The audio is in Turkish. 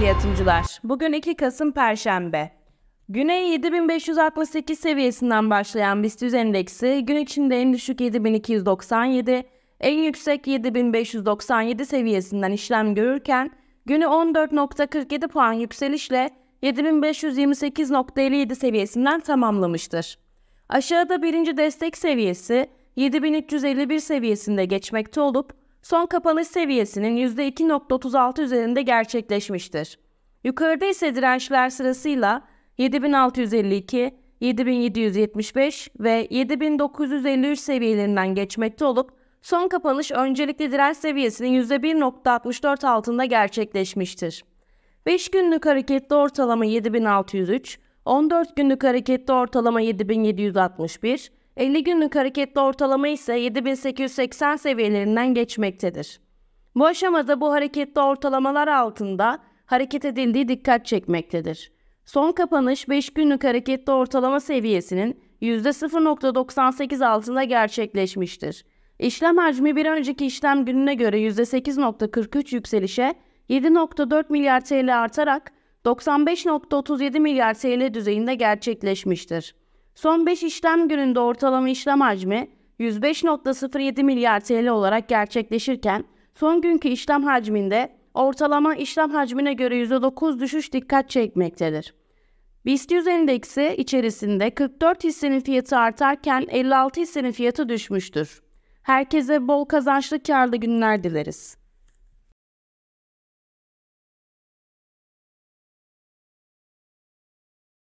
değerli yatırımcılar. Bugün 2 Kasım Perşembe. Güney 7568 seviyesinden başlayan BIST endeksi gün içinde en düşük 7297, en yüksek 7597 seviyesinden işlem görürken günü 14.47 puan yükselişle 7528.57 seviyesinden tamamlamıştır. Aşağıda birinci destek seviyesi 7351 seviyesinde geçmekte olup son kapanış seviyesinin %2.36 üzerinde gerçekleşmiştir. Yukarıda ise dirençler sırasıyla 7652, 7775 ve 7953 seviyelerinden geçmekte olup son kapanış öncelikli direnç seviyesinin %1.64 altında gerçekleşmiştir. 5 günlük hareketli ortalama 7603, 14 günlük hareketli ortalama 7761, 50 günlük hareketli ortalama ise 7880 seviyelerinden geçmektedir. Bu aşamada bu hareketli ortalamalar altında hareket edildiği dikkat çekmektedir. Son kapanış 5 günlük hareketli ortalama seviyesinin %0.98 altında gerçekleşmiştir. İşlem hacmi bir önceki işlem gününe göre %8.43 yükselişe 7.4 milyar TL artarak 95.37 milyar TL düzeyinde gerçekleşmiştir. Son 5 işlem gününde ortalama işlem hacmi 105.07 milyar TL olarak gerçekleşirken son günkü işlem hacminde ortalama işlem hacmine göre %9 düşüş dikkat çekmektedir. BIST 100 endeksi içerisinde 44 hissenin fiyatı artarken 56 hissenin fiyatı düşmüştür. Herkese bol kazançlı karlı günler dileriz.